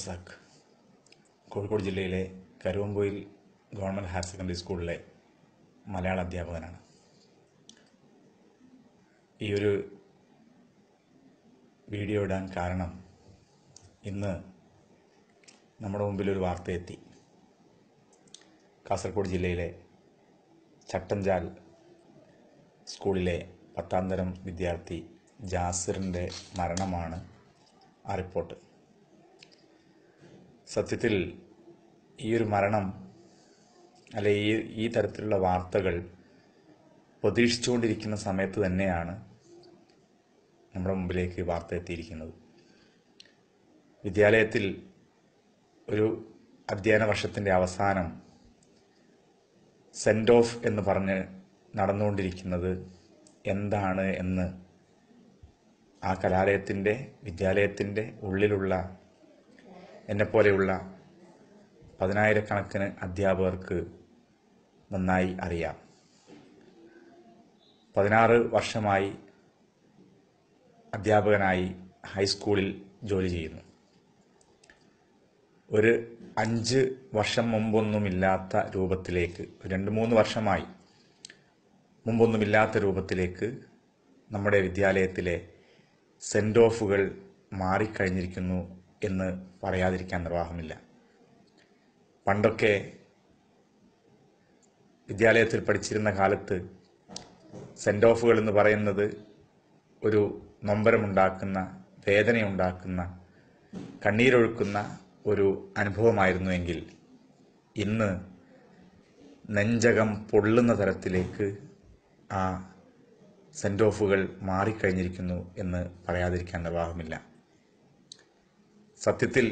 റസാഖ് കോഴിക്കോട് ജില്ലയിലെ കരുവമ്പൊയിൽ government higher secondary സ്കൂളിലെ മലയാള അധ്യാപകനാണ് ഈ ഒരു വീഡിയോ ഇടാൻ കാരണം ഇന്ന് നമ്മുടെ മുമ്പിൽ ഒരു വാർത്ത കാസർഗോഡ് ജില്ലയിലെ ചട്ടഞ്ചാൽ സ്കൂളിലെ പത്താം തരം വിദ്യാർത്ഥി ജാസിറിൻ്റെ മരണമാണ് ആ റിപ്പോർട്ട് സത്യത്തിൽ ഈ ഒരു മരണം അല്ലെ ഈ ഈ തരത്തിലുള്ള വാർത്തകൾ പ്രതീക്ഷിച്ചുകൊണ്ടിരിക്കുന്ന സമയത്ത് തന്നെയാണ് നമ്മുടെ മുമ്പിലേക്ക് വാർത്ത എത്തിയിരിക്കുന്നത് വിദ്യാലയത്തിൽ ഒരു അധ്യയന വർഷത്തിൻ്റെ അവസാനം സെൻഡ് ഓഫ് എന്ന് പറഞ്ഞ് നടന്നുകൊണ്ടിരിക്കുന്നത് എന്താണ് എന്ന് ആ കലാലയത്തിൻ്റെ വിദ്യാലയത്തിൻ്റെ ഉള്ളിലുള്ള എന്നെപ്പോലെയുള്ള പതിനായിരക്കണക്കിന് അധ്യാപകർക്ക് നന്നായി അറിയാം പതിനാറ് വർഷമായി അധ്യാപകനായി ഹൈസ്കൂളിൽ ജോലി ചെയ്യുന്നു ഒരു അഞ്ച് വർഷം മുമ്പൊന്നുമില്ലാത്ത രൂപത്തിലേക്ക് രണ്ട് മൂന്ന് വർഷമായി മുമ്പൊന്നുമില്ലാത്ത രൂപത്തിലേക്ക് നമ്മുടെ വിദ്യാലയത്തിലെ സെൻഡ് ഓഫുകൾ മാറിക്കഴിഞ്ഞിരിക്കുന്നു എന്ന് പറയാതിരിക്കാൻ നിർവാഹമില്ല പണ്ടൊക്കെ വിദ്യാലയത്തിൽ പഠിച്ചിരുന്ന കാലത്ത് സെൻഡ് ഓഫുകൾ എന്ന് പറയുന്നത് ഒരു നൊമ്പരമുണ്ടാക്കുന്ന വേദനയുണ്ടാക്കുന്ന കണ്ണീരൊഴുക്കുന്ന ഒരു എങ്കിൽ ഇന്ന് നെഞ്ചകം പൊള്ളുന്ന തരത്തിലേക്ക് ആ സെൻഡ് ഓഫുകൾ മാറിക്കഴിഞ്ഞിരിക്കുന്നു എന്ന് പറയാതിരിക്കാൻ നിർവാഹമില്ല സത്യത്തിൽ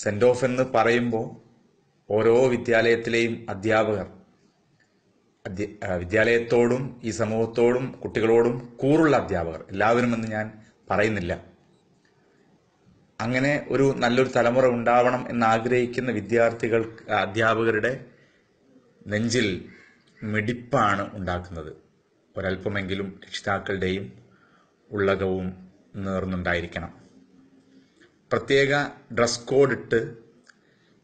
സെൻഡ് ഓഫ് എന്ന് പറയുമ്പോൾ ഓരോ വിദ്യാലയത്തിലെയും അധ്യാപകർ വിദ്യാലയത്തോടും ഈ സമൂഹത്തോടും കുട്ടികളോടും കൂറുള്ള അധ്യാപകർ എല്ലാവരും എന്ന് ഞാൻ പറയുന്നില്ല അങ്ങനെ ഒരു നല്ലൊരു തലമുറ ഉണ്ടാവണം എന്നാഗ്രഹിക്കുന്ന വിദ്യാർത്ഥികൾ അധ്യാപകരുടെ നെഞ്ചിൽ മിടിപ്പാണ് ഉണ്ടാക്കുന്നത് ഒരല്പമെങ്കിലും രക്ഷിതാക്കളുടെയും ഉള്ളകവും നേർന്നുണ്ടായിരിക്കണം പ്രത്യേക ഡ്രസ് കോഡിട്ട്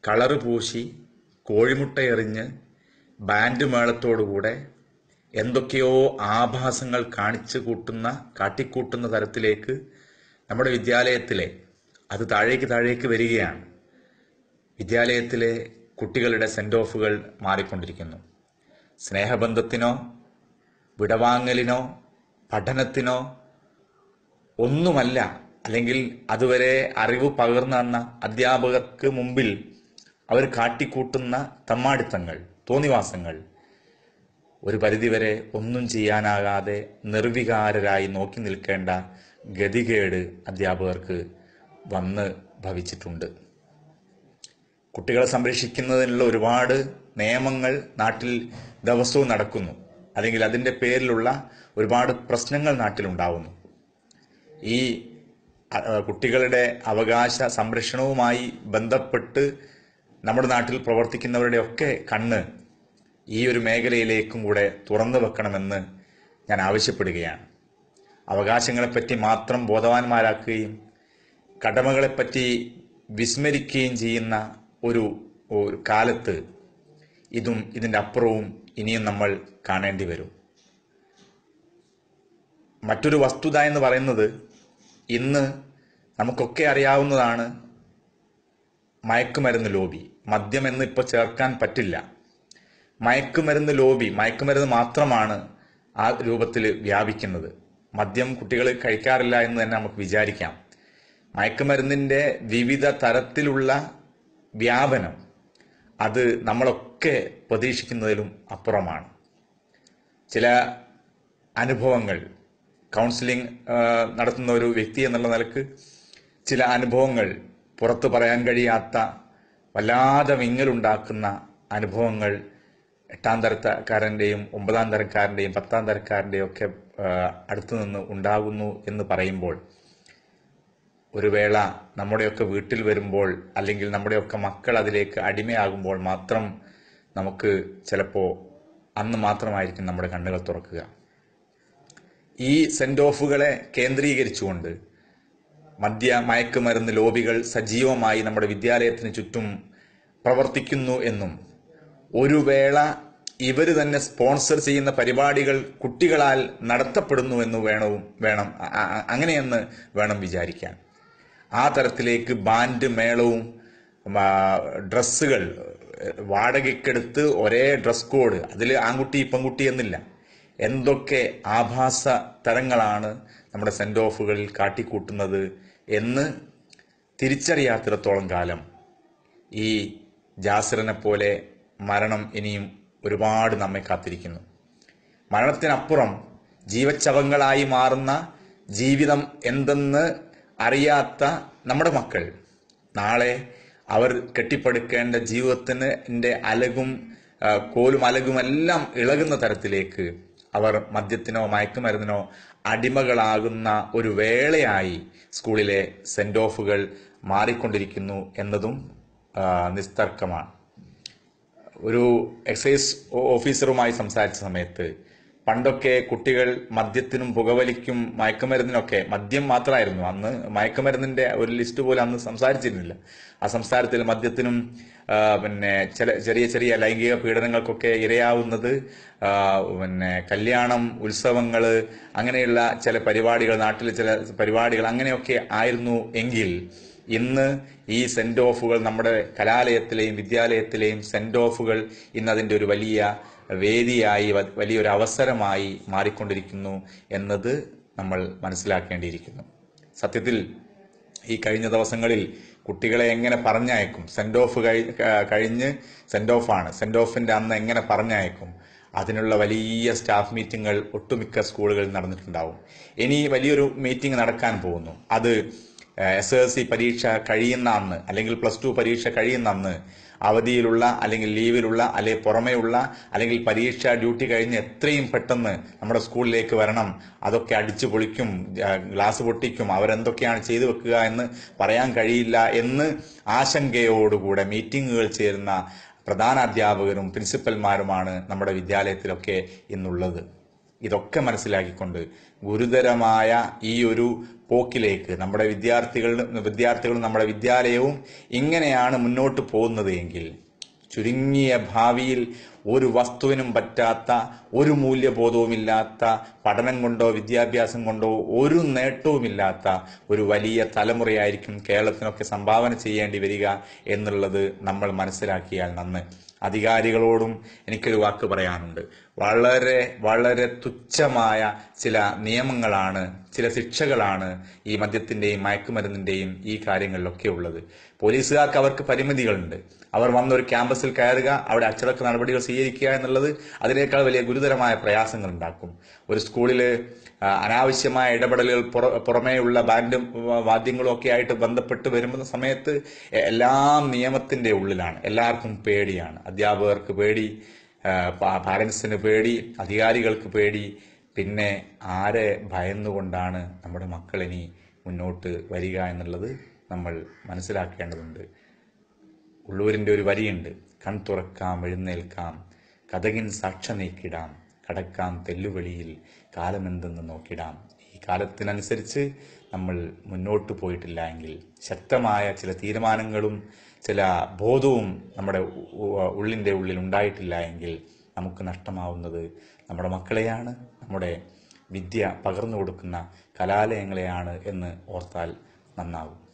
കളറ് പൂശി കോഴിമുട്ട എറിഞ്ഞ് ബാൻഡ് മേളത്തോടുകൂടെ എന്തൊക്കെയോ ആഭാസങ്ങൾ കാണിച്ചു കൂട്ടുന്ന കാട്ടിക്കൂട്ടുന്ന തരത്തിലേക്ക് നമ്മുടെ വിദ്യാലയത്തിലെ അത് താഴേക്ക് താഴേക്ക് വരികയാണ് വിദ്യാലയത്തിലെ കുട്ടികളുടെ സെൻഡ് ഓഫുകൾ മാറിക്കൊണ്ടിരിക്കുന്നു സ്നേഹബന്ധത്തിനോ വിടവാങ്ങലിനോ പഠനത്തിനോ ഒന്നുമല്ല അല്ലെങ്കിൽ അതുവരെ അറിവ് പകർന്നു തന്ന അധ്യാപകർക്ക് മുമ്പിൽ അവർ കാട്ടിക്കൂട്ടുന്ന തമ്മാടിത്തങ്ങൾ തോന്നിവാസങ്ങൾ ഒരു പരിധിവരെ ഒന്നും ചെയ്യാനാകാതെ നിർവികാരരായി നോക്കി നിൽക്കേണ്ട ഗതികേട് അധ്യാപകർക്ക് വന്ന് ഭവിച്ചിട്ടുണ്ട് കുട്ടികളെ സംരക്ഷിക്കുന്നതിനുള്ള ഒരുപാട് നിയമങ്ങൾ നാട്ടിൽ ദിവസവും നടക്കുന്നു അല്ലെങ്കിൽ അതിൻ്റെ പേരിലുള്ള ഒരുപാട് പ്രശ്നങ്ങൾ നാട്ടിലുണ്ടാവുന്നു ഈ കുട്ടികളുടെ അവകാശ സംരക്ഷണവുമായി ബന്ധപ്പെട്ട് നമ്മുടെ നാട്ടിൽ പ്രവർത്തിക്കുന്നവരുടെയൊക്കെ കണ്ണ് ഈ ഒരു മേഖലയിലേക്കും കൂടെ തുറന്നു വെക്കണമെന്ന് ഞാൻ ആവശ്യപ്പെടുകയാണ് അവകാശങ്ങളെപ്പറ്റി മാത്രം ബോധവാന്മാരാക്കുകയും കടമകളെപ്പറ്റി വിസ്മരിക്കുകയും ചെയ്യുന്ന ഒരു ഒരു കാലത്ത് ഇതും ഇതിൻ്റെ അപ്പുറവും ഇനിയും നമ്മൾ കാണേണ്ടി വരും മറ്റൊരു വസ്തുത എന്ന് പറയുന്നത് ഇന്ന് നമുക്കൊക്കെ അറിയാവുന്നതാണ് മയക്കുമരുന്ന് ലോബി മദ്യമെന്ന് ഇപ്പോൾ ചേർക്കാൻ പറ്റില്ല മയക്കുമരുന്ന് ലോബി മയക്കുമരുന്ന് മാത്രമാണ് ആ രൂപത്തിൽ വ്യാപിക്കുന്നത് മദ്യം കുട്ടികൾ കഴിക്കാറില്ല എന്ന് തന്നെ നമുക്ക് വിചാരിക്കാം മയക്കുമരുന്നിൻ്റെ വിവിധ തരത്തിലുള്ള വ്യാപനം അത് നമ്മളൊക്കെ പ്രതീക്ഷിക്കുന്നതിലും അപ്പുറമാണ് ചില അനുഭവങ്ങൾ കൗൺസിലിംഗ് നടത്തുന്ന ഒരു വ്യക്തി എന്നുള്ള നിലക്ക് ചില അനുഭവങ്ങൾ പുറത്തു പറയാൻ കഴിയാത്ത വല്ലാതെ വിങ്ങലുണ്ടാക്കുന്ന അനുഭവങ്ങൾ എട്ടാം തരക്കാരൻ്റെയും ഒമ്പതാം തരക്കാരൻ്റെയും പത്താം തരക്കാരൻ്റെയും ഒക്കെ അടുത്തു നിന്ന് ഉണ്ടാകുന്നു എന്ന് പറയുമ്പോൾ ഒരു വേള നമ്മുടെയൊക്കെ വീട്ടിൽ വരുമ്പോൾ അല്ലെങ്കിൽ നമ്മുടെയൊക്കെ മക്കൾ അതിലേക്ക് അടിമയാകുമ്പോൾ മാത്രം നമുക്ക് ചിലപ്പോൾ അന്ന് മാത്രമായിരിക്കും നമ്മുടെ കണ്ണുകൾ തുറക്കുക ഈ സെൻഡ് ഓഫുകളെ കേന്ദ്രീകരിച്ചുകൊണ്ട് മദ്യ മയക്കുമരുന്ന് ലോബികൾ സജീവമായി നമ്മുടെ വിദ്യാലയത്തിന് ചുറ്റും പ്രവർത്തിക്കുന്നു എന്നും ഒരു വേള ഇവർ തന്നെ സ്പോൺസർ ചെയ്യുന്ന പരിപാടികൾ കുട്ടികളാൽ നടത്തപ്പെടുന്നു എന്ന് വേണവും വേണം അങ്ങനെയെന്ന് വേണം വിചാരിക്കാൻ ആ തരത്തിലേക്ക് ബാൻഡ് മേളവും ഡ്രസ്സുകൾ വാടകയ്ക്കെടുത്ത് ഒരേ ഡ്രസ് കോഡ് അതിൽ ആൺകുട്ടി പെൺകുട്ടി എന്നില്ല എന്തൊക്കെ ആഭാസ തരങ്ങളാണ് നമ്മുടെ സെൻറ് ഓഫുകളിൽ കാട്ടിക്കൂട്ടുന്നത് എന്ന് തിരിച്ചറിയാത്തിടത്തോളം കാലം ഈ ജാസിറിനെ പോലെ മരണം ഇനിയും ഒരുപാട് നമ്മെ കാത്തിരിക്കുന്നു മരണത്തിനപ്പുറം ജീവച്ചവങ്ങളായി മാറുന്ന ജീവിതം എന്തെന്ന് അറിയാത്ത നമ്മുടെ മക്കൾ നാളെ അവർ കെട്ടിപ്പടുക്കേണ്ട ജീവിതത്തിന് അലകും കോലും അലകുമെല്ലാം ഇളകുന്ന തരത്തിലേക്ക് അവർ മദ്യത്തിനോ മയക്കുമരുന്നിനോ അടിമകളാകുന്ന ഒരു വേളയായി സ്കൂളിലെ സെൻഡ് ഓഫുകൾ മാറിക്കൊണ്ടിരിക്കുന്നു എന്നതും നിസ്തർക്കമാണ് ഒരു എക്സൈസ് ഓഫീസറുമായി സംസാരിച്ച സമയത്ത് പണ്ടൊക്കെ കുട്ടികൾ മദ്യത്തിനും പുകവലിക്കും മയക്കുമരുന്നിനൊക്കെ മദ്യം മാത്രമായിരുന്നു അന്ന് മയക്കുമരുന്നിന്റെ ഒരു ലിസ്റ്റ് പോലും അന്ന് സംസാരിച്ചിരുന്നില്ല ആ സംസാരത്തിൽ മദ്യത്തിനും പിന്നെ ചില ചെറിയ ചെറിയ ലൈംഗിക പീഡനങ്ങൾക്കൊക്കെ ഇരയാവുന്നത് പിന്നെ കല്യാണം ഉത്സവങ്ങൾ അങ്ങനെയുള്ള ചില പരിപാടികൾ നാട്ടിലെ ചില പരിപാടികൾ അങ്ങനെയൊക്കെ ആയിരുന്നു എങ്കിൽ ഇന്ന് ഈ സെൻഡ് ഓഫുകൾ നമ്മുടെ കലാലയത്തിലെയും വിദ്യാലയത്തിലെയും സെൻഡ് ഓഫുകൾ ഇന്ന് അതിൻ്റെ ഒരു വലിയ വേദിയായി വലിയൊരു അവസരമായി മാറിക്കൊണ്ടിരിക്കുന്നു എന്നത് നമ്മൾ മനസ്സിലാക്കേണ്ടിയിരിക്കുന്നു സത്യത്തിൽ ഈ കഴിഞ്ഞ ദിവസങ്ങളിൽ കുട്ടികളെ എങ്ങനെ പറഞ്ഞയക്കും സെൻഡ് ഓഫ് കഴിഞ്ഞ് സെൻഡ് ഓഫാണ് സെൻഡ് ഓഫിൻ്റെ അന്ന് എങ്ങനെ പറഞ്ഞയക്കും അതിനുള്ള വലിയ സ്റ്റാഫ് മീറ്റിങ്ങുകൾ ഒട്ടുമിക്ക സ്കൂളുകളിൽ നടന്നിട്ടുണ്ടാവും ഇനി വലിയൊരു മീറ്റിംഗ് നടക്കാൻ പോകുന്നു അത് എസ് എൽ സി പരീക്ഷ കഴിയുന്ന അന്ന് അല്ലെങ്കിൽ പ്ലസ് ടു പരീക്ഷ കഴിയുന്ന അന്ന് അവധിയിലുള്ള അല്ലെങ്കിൽ ലീവിലുള്ള അല്ലെങ്കിൽ പുറമെയുള്ള അല്ലെങ്കിൽ പരീക്ഷ ഡ്യൂട്ടി കഴിഞ്ഞ് എത്രയും പെട്ടെന്ന് നമ്മുടെ സ്കൂളിലേക്ക് വരണം അതൊക്കെ അടിച്ചു പൊളിക്കും ഗ്ലാസ് പൊട്ടിക്കും അവരെന്തൊക്കെയാണ് ചെയ്തു വെക്കുക എന്ന് പറയാൻ കഴിയില്ല എന്ന് ആശങ്കയോടുകൂടെ മീറ്റിങ്ങുകൾ ചേരുന്ന പ്രധാന അധ്യാപകരും പ്രിൻസിപ്പൽമാരുമാണ് നമ്മുടെ വിദ്യാലയത്തിലൊക്കെ ഇന്നുള്ളത് ഇതൊക്കെ മനസ്സിലാക്കിക്കൊണ്ട് ഗുരുതരമായ ഈ ഒരു പോക്കിലേക്ക് നമ്മുടെ വിദ്യാർത്ഥികളും വിദ്യാർത്ഥികളും നമ്മുടെ വിദ്യാലയവും ഇങ്ങനെയാണ് മുന്നോട്ട് പോകുന്നത് എങ്കിൽ ചുരുങ്ങിയ ഭാവിയിൽ ഒരു വസ്തുവിനും പറ്റാത്ത ഒരു മൂല്യബോധവുമില്ലാത്ത പഠനം കൊണ്ടോ വിദ്യാഭ്യാസം കൊണ്ടോ ഒരു നേട്ടവുമില്ലാത്ത ഒരു വലിയ തലമുറയായിരിക്കും കേരളത്തിനൊക്കെ സംഭാവന ചെയ്യേണ്ടി വരിക എന്നുള്ളത് നമ്മൾ മനസ്സിലാക്കിയാൽ നന്ന് അധികാരികളോടും എനിക്കൊരു വാക്ക് പറയാനുണ്ട് വളരെ വളരെ തുച്ഛമായ ചില നിയമങ്ങളാണ് ചില ശിക്ഷകളാണ് ഈ മദ്യത്തിൻ്റെയും മയക്കുമരുന്നിൻ്റെയും ഈ കാര്യങ്ങളിലൊക്കെ ഉള്ളത് പോലീസുകാർക്ക് അവർക്ക് പരിമിതികളുണ്ട് അവർ വന്നൊരു ക്യാമ്പസിൽ കയറുക അവിടെ അച്ചടക്ക നടപടികൾ സ്വീകരിക്കുക എന്നുള്ളത് അതിനേക്കാൾ വലിയ ഗുരുതരമായ പ്രയാസങ്ങൾ ഉണ്ടാക്കും ഒരു സ്കൂളിൽ അനാവശ്യമായ ഇടപെടലുകൾ പുറമേയുള്ള ബാൻഡും വാദ്യങ്ങളും ഒക്കെ ആയിട്ട് ബന്ധപ്പെട്ട് വരുന്ന സമയത്ത് എല്ലാം നിയമത്തിൻ്റെ ഉള്ളിലാണ് എല്ലാവർക്കും പേടിയാണ് അധ്യാപകർക്ക് പേടി പാരൻസിന് പേടി അധികാരികൾക്ക് പേടി പിന്നെ ആരെ ഭയന്നുകൊണ്ടാണ് നമ്മുടെ മക്കൾ ഇനി മുന്നോട്ട് വരിക എന്നുള്ളത് നമ്മൾ മനസ്സിലാക്കേണ്ടതുണ്ട് ഉള്ളൂരിൻ്റെ ഒരു വരിയുണ്ട് കൺ തുറക്കാം എഴുന്നേൽക്കാം കഥകിൻ സാക്ഷ നീക്കിടാം കടക്കാം തെല്ലുവെളിയിൽ കാലമെന്തെന്ന് നോക്കിടാം ഈ കാലത്തിനനുസരിച്ച് നമ്മൾ മുന്നോട്ട് പോയിട്ടില്ല എങ്കിൽ ശക്തമായ ചില തീരുമാനങ്ങളും ചില ബോധവും നമ്മുടെ ഉള്ളിൻ്റെ ഉള്ളിൽ ഉണ്ടായിട്ടില്ല എങ്കിൽ നമുക്ക് നഷ്ടമാവുന്നത് നമ്മുടെ മക്കളെയാണ് നമ്മുടെ വിദ്യ പകർന്നു കൊടുക്കുന്ന കലാലയങ്ങളെയാണ് എന്ന് ഓർത്താൽ നന്നാവും